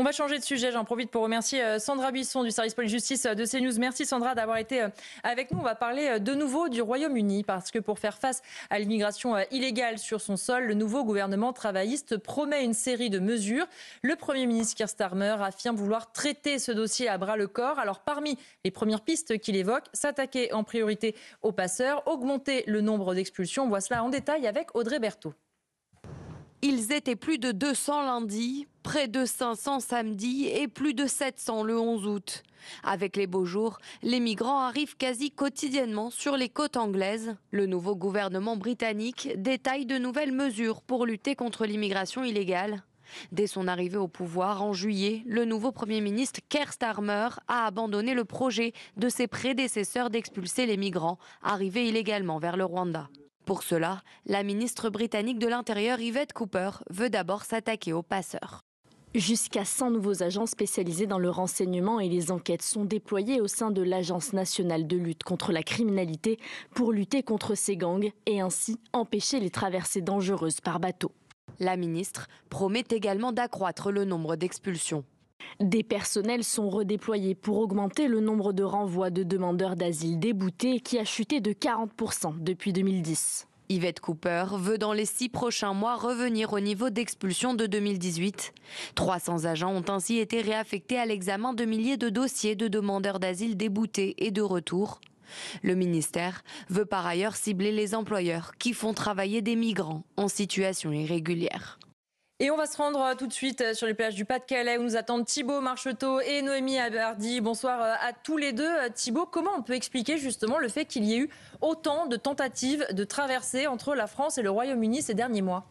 On va changer de sujet. J'en profite pour remercier euh, Sandra Buisson du service police-justice euh, de CNews. Merci Sandra d'avoir été euh, avec nous. On va parler de nouveau du Royaume-Uni parce que pour faire face à l'immigration illégale sur son sol, le nouveau gouvernement travailliste promet une série de mesures. Le Premier ministre Keir Starmer affirme vouloir traiter ce dossier à bras le corps. Alors parmi les premières pistes qu'il évoque, s'attaquer en priorité aux passeurs, augmenter le nombre d'expulsions. On voit cela en détail avec Audrey Berthaud. Ils étaient plus de 200 lundi, près de 500 samedis et plus de 700 le 11 août. Avec les beaux jours, les migrants arrivent quasi quotidiennement sur les côtes anglaises. Le nouveau gouvernement britannique détaille de nouvelles mesures pour lutter contre l'immigration illégale. Dès son arrivée au pouvoir en juillet, le nouveau Premier ministre Keir Starmer a abandonné le projet de ses prédécesseurs d'expulser les migrants arrivés illégalement vers le Rwanda. Pour cela, la ministre britannique de l'Intérieur Yvette Cooper veut d'abord s'attaquer aux passeurs. Jusqu'à 100 nouveaux agents spécialisés dans le renseignement et les enquêtes sont déployés au sein de l'Agence nationale de lutte contre la criminalité pour lutter contre ces gangs et ainsi empêcher les traversées dangereuses par bateau. La ministre promet également d'accroître le nombre d'expulsions. Des personnels sont redéployés pour augmenter le nombre de renvois de demandeurs d'asile déboutés qui a chuté de 40% depuis 2010. Yvette Cooper veut dans les six prochains mois revenir au niveau d'expulsion de 2018. 300 agents ont ainsi été réaffectés à l'examen de milliers de dossiers de demandeurs d'asile déboutés et de retour. Le ministère veut par ailleurs cibler les employeurs qui font travailler des migrants en situation irrégulière. Et on va se rendre euh, tout de suite euh, sur les plages du Pas-de-Calais où nous attendent Thibaut Marcheteau et Noémie Aberdi. Bonsoir euh, à tous les deux. Thibaut, comment on peut expliquer justement le fait qu'il y ait eu autant de tentatives de traversée entre la France et le Royaume-Uni ces derniers mois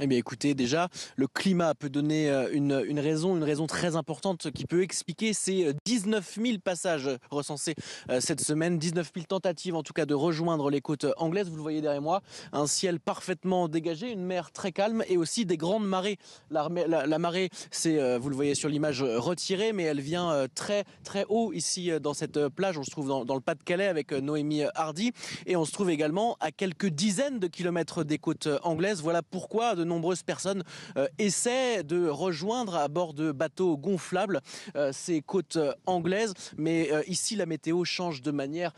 eh bien écoutez, déjà, le climat peut donner euh, une, raison, une raison très importante qui peut expliquer ces 19 euh, 000 passages recensés euh, cette semaine, 19 000 tentatives en tout cas de rejoindre les côtes anglaises, vous le voyez derrière moi, un ciel parfaitement dégagé, une mer très calme et aussi des grandes marées. La, la, marée, c'est, vous le voyez sur l'image, retirée, mais elle vient très très haut ici dans cette plage, on se trouve dans, dans le Pas-de-Calais avec Noémie Hardy et on se trouve également à quelques dizaines de kilomètres des côtes anglaises. Voilà pourquoi... De de nombreuses personnes euh, essaient de rejoindre à bord de bateaux gonflables euh, ces côtes euh, anglaises. Mais ici, la météo change de manière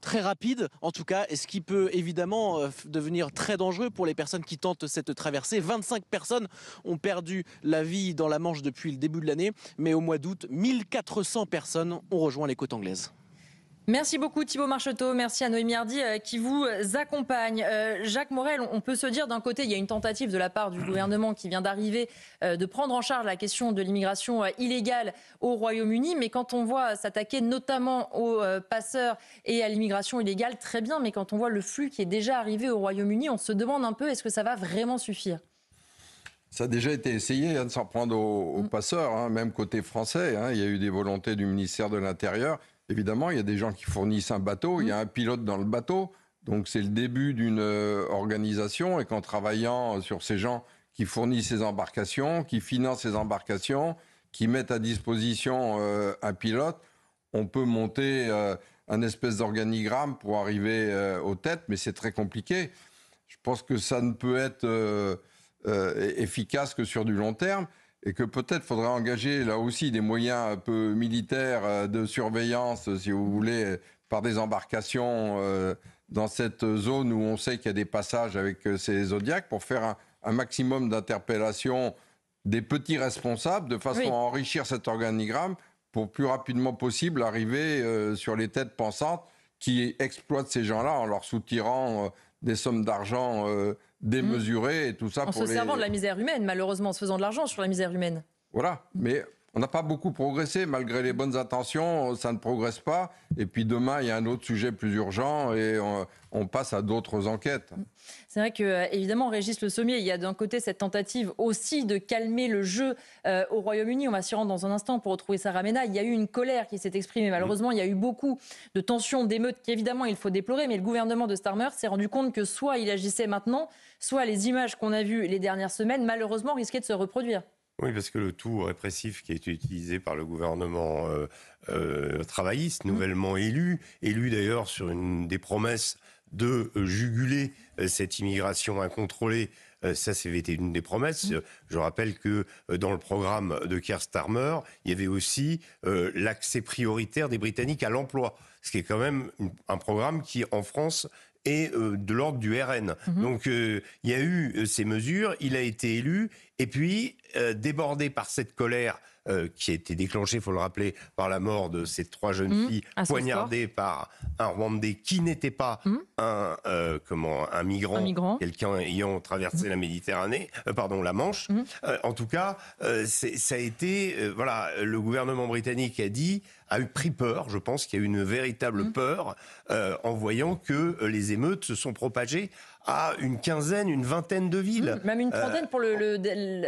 très rapide, en tout cas, et ce qui peut évidemment devenir très dangereux pour les personnes qui tentent cette traversée. 25 personnes ont perdu la vie dans la Manche depuis le début de l'année, mais au mois d'août, 1400 personnes ont rejoint les côtes anglaises. Merci beaucoup Thibault Marcheteau, merci à Noémie Hardy euh, qui vous accompagne. Euh, Jacques Morel, on peut se dire d'un côté, il y a une tentative de la part du gouvernement qui vient d'arriver euh, de prendre en charge la question de l'immigration illégale au Royaume-Uni, mais quand on voit s'attaquer notamment aux passeurs et à l'immigration illégale, très bien, mais quand on voit le flux qui est déjà arrivé au Royaume-Uni, on se demande un peu est-ce que ça va vraiment suffire ça a déjà été essayé hein, de s'en prendre aux, mm. passeurs, hein, même côté français. Hein. il y a eu des volontés du ministère de l'Intérieur. Évidemment, il y a des gens qui fournissent un bateau, il y a mmh. un pilote dans le bateau, donc c'est le début d'une euh, organisation et qu'en travaillant sur ces gens qui fournissent ces embarcations, qui financent ces embarcations, qui mettent à disposition euh, un pilote, on peut monter euh, un espèce d'organigramme pour arriver aux têtes, mais c'est très compliqué. Je pense que ça ne peut être efficace que sur du long terme et que peut-être faudrait engager là aussi des moyens un peu militaires euh, de surveillance, euh, si vous voulez, par des embarcations euh, dans cette zone où on sait qu'il y a des passages avec ces zodiacs pour faire un, maximum d'interpellations des petits responsables de façon à enrichir cet organigramme pour plus rapidement possible arriver sur les têtes pensantes qui exploitent ces gens-là en leur soutirant des sommes d'argent démesuré et tout ça. En se servant de la misère humaine, malheureusement, en se faisant de l'argent sur la misère humaine. Voilà, mais on n'a pas beaucoup progressé, malgré les bonnes intentions, ça ne progresse pas. Et puis demain, il y a un autre sujet plus urgent et on, passe à d'autres enquêtes. C'est vrai que, euh, évidemment, Régis Le Sommier, il y a d'un côté cette tentative aussi de calmer le jeu euh, au Royaume-Uni. On va s'y rendre dans un instant pour retrouver Sarah Mena. Il y a eu une colère qui s'est exprimée. Malheureusement, il y a eu beaucoup de tensions, d'émeutes qu'évidemment il faut déplorer. Mais le gouvernement de Starmer s'est rendu compte que soit il agissait maintenant, soit les images qu'on a vues les dernières semaines, malheureusement, risquaient de se reproduire. Oui, parce que le tout répressif qui est utilisé par le gouvernement euh, euh, travailliste, mmh. nouvellement élu, élu d'ailleurs sur une des promesses de euh, juguler cette immigration incontrôlée. Ça, c'était une des promesses. Mmh. Je rappelle que dans le programme de Keir Starmer, il y avait aussi l'accès prioritaire des Britanniques à l'emploi, ce qui est quand même un programme qui, en France, est de l'ordre du RN. Mmh. Donc, il y a eu ces mesures, il a été élu, et puis, euh, débordé par cette colère euh, qui a été déclenchée, il faut le rappeler, par la mort de ces trois jeunes mmh, filles poignardées par un Rwandais qui n'était pas mmh. un, euh, comment, un migrant, quelqu'un ayant traversé mmh. la Méditerranée, pardon, la Manche. en tout cas, ça a été, voilà, le gouvernement britannique a dit, a eu pris peur, je pense qu'il y a eu une véritable peur en voyant que les émeutes se sont propagées à une quinzaine, une vingtaine de villes. Mmh, même une euh, trentaine pour le,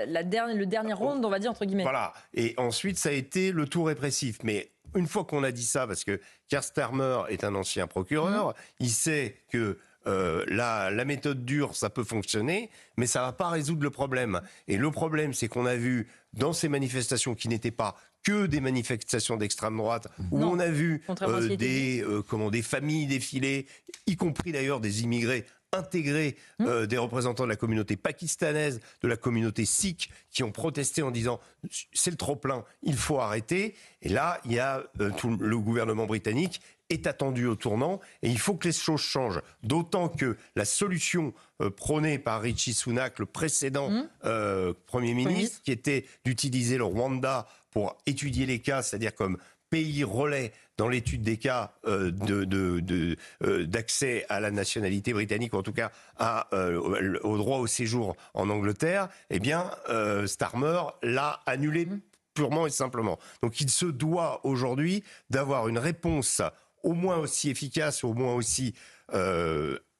la dernière, le dernier round, on va dire, entre guillemets. Voilà. Et ensuite, ça a été le tour répressif. Mais une fois qu'on a dit ça, parce que Kerstarmer est un ancien procureur, mmh. il sait que euh, la, méthode dure, ça peut fonctionner, mais ça ne va pas résoudre le problème. Et le problème, c'est qu'on a vu dans ces manifestations qui n'étaient pas que des manifestations d'extrême droite, où on a vu euh, des, des familles défiler, y compris d'ailleurs des immigrés intégré hmm. euh, des représentants de la communauté pakistanaise, de la communauté sikh, qui ont protesté en disant c'est le trop plein, il faut arrêter. Et là, il y a euh, tout le gouvernement britannique est attendu au tournant et il faut que les choses changent. D'autant que la solution euh, prônée par Richie Sunak, le précédent hmm. Premier ministre, qui était d'utiliser le Rwanda pour étudier les cas, c'est-à-dire comme pays relais dans l'étude des cas d'accès euh, de, de, euh, à la nationalité britannique, en tout cas à, euh, au droit au séjour en Angleterre, eh bien, Starmer l'a annulé purement et simplement. Donc il se doit aujourd'hui d'avoir une réponse au moins aussi efficace, au moins aussi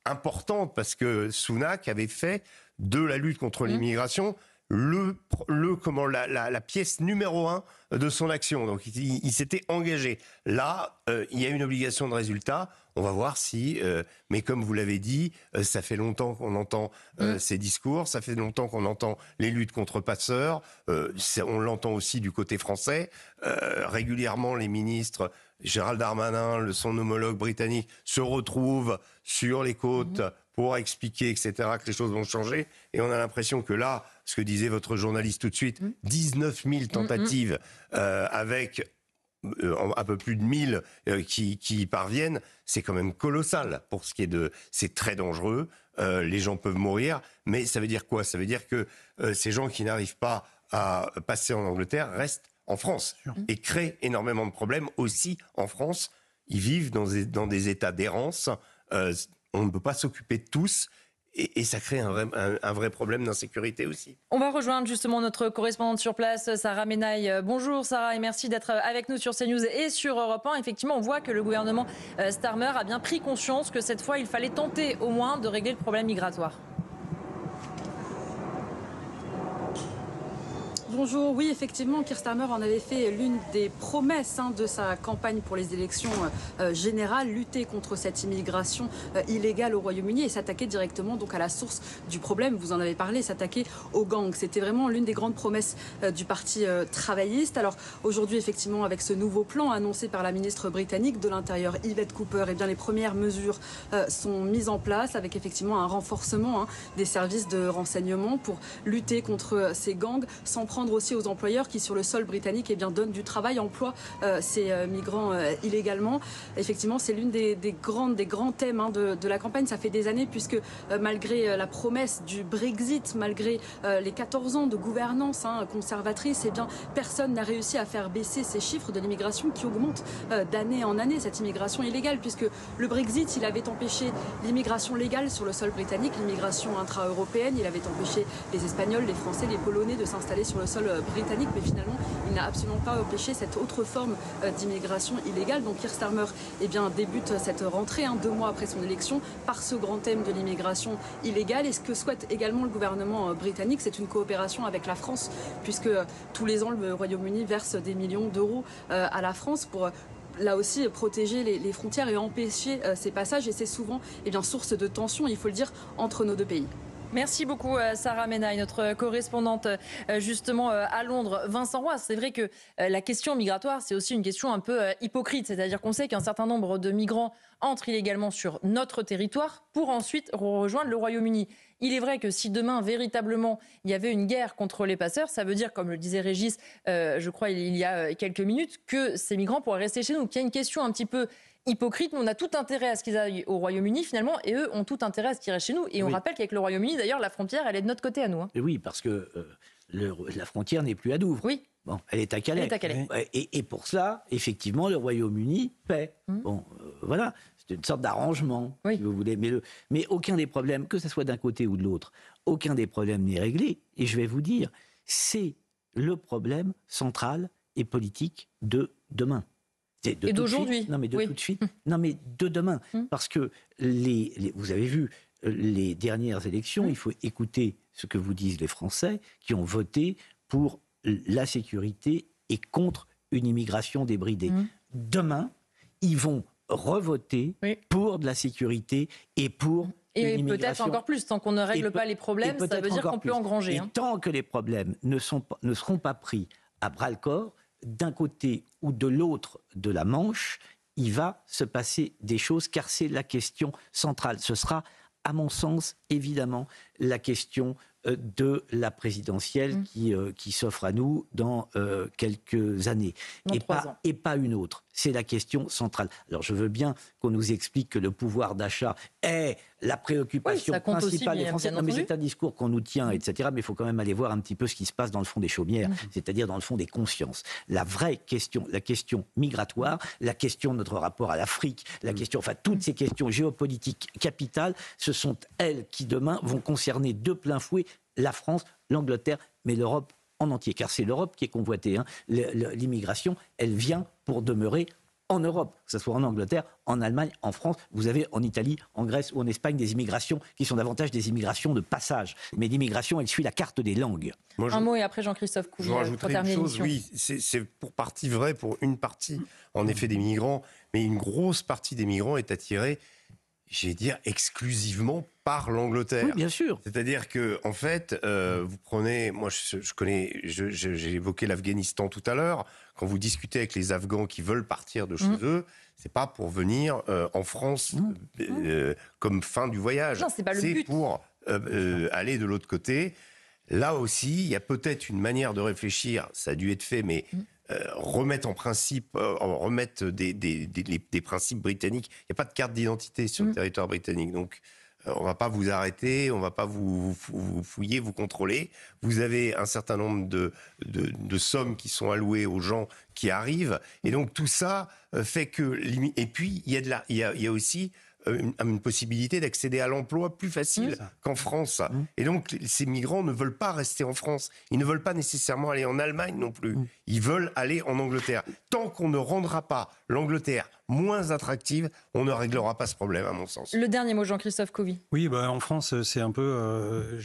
importante, parce que Sunak avait fait de la lutte contre mmh. l'immigration le, le comment la, la, pièce numéro un de son action. Donc il, s'était engagé. Là, euh, il y a une obligation de résultat. On va voir si, euh, mais comme vous l'avez dit, euh, ça fait longtemps qu'on entend mm. ces discours, ça fait longtemps qu'on entend les luttes contre passeurs. on l'entend aussi du côté français. régulièrement, les ministres Gérald Darmanin, son homologue britannique, se retrouvent sur les côtes mm. pour expliquer, etc., que les choses vont changer. Et on a l'impression que là, ce que disait votre journaliste tout de suite, 19 mm. 000 mm, tentatives mm. Euh, avec euh, un peu plus de 1000 euh, qui, y parviennent, c'est quand même colossal pour ce qui est de... C'est très dangereux, les gens peuvent mourir, mais ça veut dire quoi Ça veut dire que ces gens qui n'arrivent pas à passer en Angleterre restent en France et créent énormément de problèmes aussi en France. Ils vivent dans des, dans des états d'errance. on ne peut pas s'occuper de tous. Et, ça crée un vrai, un vrai problème d'insécurité aussi. On va rejoindre justement notre correspondante sur place, Sarah Menaille. Euh, bonjour Sarah et merci d'être euh, avec nous sur CNews et sur Europe 1. Effectivement, on voit que le gouvernement euh, Starmer a bien pris conscience que cette fois, il fallait tenter au moins de régler le problème migratoire. bonjour. Oui, effectivement, Keir en avait fait l'une des promesses hein, de sa campagne pour les élections euh, euh, générales, lutter contre cette immigration euh, illégale au Royaume-Uni et s'attaquer directement donc à la source du problème. Vous en avez parlé, s'attaquer aux gangs. C'était vraiment l'une des grandes promesses du Parti travailliste. Alors aujourd'hui, effectivement, avec ce nouveau plan annoncé par la ministre britannique de l'Intérieur, Yvette Cooper, eh bien, les premières mesures sont mises en place avec effectivement un renforcement hein, des services de renseignement pour lutter contre ces gangs sans prendre aussi aux employeurs qui, sur le sol britannique, et eh bien, donnent du travail, emploient euh, ces euh, migrants euh, illégalement. Effectivement, c'est l'une des, grandes, des grands thèmes hein, de, la campagne. Ça fait des années, puisque malgré la promesse du Brexit, malgré les 14 ans de gouvernance hein, conservatrice, et eh bien, personne n'a réussi à faire baisser ces chiffres de l'immigration qui augmente d'année en année, cette immigration illégale, puisque le Brexit, il avait empêché l'immigration légale sur le sol britannique, l'immigration intra-européenne, il avait empêché les Espagnols, les Français, les Polonais de s'installer sur le sol euh, britannique, mais finalement, il n'a absolument pas empêché cette autre forme euh, d'immigration illégale. Donc Kirstarmer, Starmer eh bien, débute euh, cette rentrée, hein, deux mois après son élection, par ce grand thème de l'immigration illégale. Et ce que souhaite également le gouvernement britannique, c'est une coopération avec la France, puisque tous les ans, le Royaume-Uni verse des millions d'euros à la France pour là aussi protéger les, frontières et empêcher ces passages et c'est souvent eh bien, source de tensions, il faut le dire, entre nos deux pays. Merci beaucoup euh, Sarah Menaille, notre correspondante euh, justement euh, à Londres. Vincent Roy, c'est vrai que la question migratoire, c'est aussi une question un peu hypocrite, c'est-à-dire qu'on sait qu'un certain nombre de migrants entrent illégalement sur notre territoire pour ensuite rejoindre le Royaume-Uni. Il est vrai que si demain, véritablement, il y avait une guerre contre les passeurs, ça veut dire, comme le disait Régis, je crois, il y a quelques minutes, que ces migrants pourraient rester chez nous. Donc il y a une question un petit peu hypocrite. mais on a tout intérêt à ce qu'ils aillent au Royaume-Uni finalement, et eux ont tout intérêt à ce qu'ils restent chez nous. Et on rappelle qu'avec le Royaume-Uni, d'ailleurs, la frontière, elle est de notre côté à nous. Hein. oui, parce que euh, la frontière n'est plus à Douvres. Oui. Bon, elle est à Calais. à Calais. Et, pour cela, effectivement, le Royaume-Uni paie. Mmh. Bon, euh, voilà, c'est une sorte d'arrangement, si vous voulez. Mais, mais aucun des problèmes, que ce soit d'un côté ou de l'autre, aucun des problèmes n'est réglé. Et je vais vous dire, c'est le problème central et politique de demain. Et d'aujourd'hui. Non, mais de tout de suite. Non, mais de hum. demain. Hum. Parce que les, vous avez vu euh, les dernières élections, hum. il faut écouter ce que vous disent les Français qui ont voté pour la sécurité et contre une immigration débridée. Demain, ils vont revoter pour de la sécurité et pour et peut-être encore plus, tant qu'on ne règle pas les problèmes, ça veut dire qu'on peut engranger. Et hein. tant que les problèmes ne, sont, ne seront pas pris à bras le corps, d'un côté ou de l'autre de la Manche, il va se passer des choses, car c'est la question centrale. Ce sera, à mon sens, évidemment, la question euh, de la présidentielle mm. euh, qui, s'offre à nous dans euh, quelques années, et pas une autre c'est la question centrale. Alors je veux bien qu'on nous explique que le pouvoir d'achat est la préoccupation principale des Français. Non, mais c'est un discours qu'on nous tient, etc. Mais il faut quand même aller voir un petit peu ce qui se passe dans le fond des chaumières, mhm. c'est-à-dire dans le fond des consciences. La vraie question, la question migratoire, la question de notre rapport à l'Afrique, la mhm. question, enfin toutes ces questions géopolitiques capitales, ce sont elles qui demain vont concerner de plein fouet la France, l'Angleterre, mais l'Europe en entier, car c'est l'Europe qui est convoitée. Hein. L'immigration, elle vient pour demeurer en Europe, que ce soit en Angleterre, en Allemagne, en France. Vous avez en Italie, en Grèce ou en Espagne des immigrations qui sont davantage des immigrations de passage. Mais l'immigration, elle suit la carte des langues. Moi, Un mot et après Jean-Christophe Couvreur. Je rajouterai une chose, oui, c'est pour partie vrai, pour une partie en effet des migrants, mais une grosse partie des migrants est attirée j'ai dire, exclusivement par l'Angleterre. bien sûr. C'est-à-dire que, en fait, euh, vous prenez, moi, je, connais, j'ai évoqué l'Afghanistan tout à l'heure. Quand vous discutez avec les Afghans qui veulent partir de chez mm. eux, c'est pas pour venir euh, en France mm. Euh, mm. comme fin du voyage. Non, c'est pas le C'est pour aller de l'autre côté. Là aussi, il y a peut-être une manière de réfléchir. Ça a dû être fait, mais euh, remettent en principe, euh, remettent des, des, des, principes britanniques. Il n'y a pas de carte d'identité sur le mm. territoire britannique. Donc, euh, on va pas vous arrêter, on va pas vous, fouiller, vous contrôler. Vous avez un certain nombre de, de, sommes qui sont allouées aux gens qui arrivent. Et donc tout ça fait que... Et puis, il y a, de il y a aussi euh, une, possibilité d'accéder à l'emploi plus facile qu'en France. Mmh. Et donc, ces migrants ne veulent pas rester en France. Ils ne veulent pas nécessairement aller en Allemagne non plus. Mmh. Ils veulent aller en Angleterre. Tant qu'on ne rendra pas l'Angleterre moins attractive, on ne réglera pas ce problème, à mon sens. Le dernier mot, Jean-Christophe Covi. Oui, bah, en France, c'est un peu euh,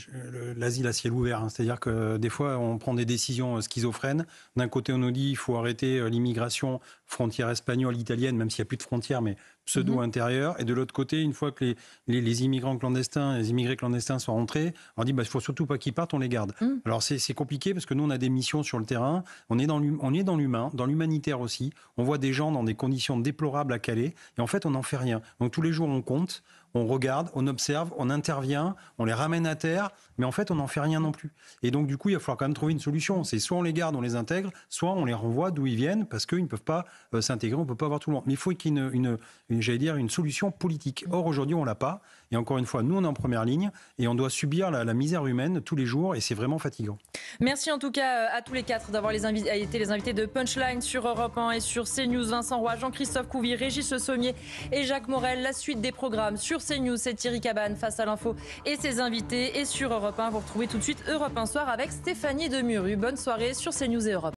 l'asile à ciel ouvert. Hein. C'est-à-dire que euh, des fois, on prend des décisions euh, schizophrènes. D'un côté, on nous dit il faut arrêter l'immigration frontière espagnole, italienne, même s'il n'y a plus de frontières, mais pseudo-intérieur. Mhm. Et de l'autre côté, une fois que les, les, immigrants clandestins, les immigrés clandestins sont rentrés, on dit qu'il bah, ne faut surtout pas qu'ils partent, on les garde. Mhm. Alors c'est compliqué parce que nous, on a des missions sur le terrain. On est dans l'humain, dans l'humanitaire aussi. On voit des gens dans des conditions déplorables à Calais. Et en fait, on n'en fait rien. Donc tous les jours, on compte, on regarde, on observe, on intervient, on les ramène à terre, mais en fait, on n'en fait rien non plus. Et donc, du coup, il va falloir quand même trouver une solution. C'est soit on les garde, on les intègre, soit on les renvoie d'où ils viennent parce qu'ils ne peuvent pas euh, s'intégrer, on ne peut pas avoir tout le monde. Mais il faut qu'il une, j'allais dire, une solution politique. Or, aujourd'hui, on l'a pas. Et encore une fois, nous, on est en première ligne et on doit subir la, misère humaine tous les jours et c'est vraiment fatigant. Merci en tout cas euh, à tous les quatre d'avoir été les invités de Punchline sur Europe 1 et sur CNews. Vincent Roy, Jean-Christophe Couvi, Régis Le et Jacques Morel. La suite des programmes sur sur CNews. C'est Thierry Cabane face à l'info et ses invités. Et sur Europe 1, vous retrouvez tout de suite Europe 1 Soir avec Stéphanie Demuru. Bonne soirée sur CNews et Europe.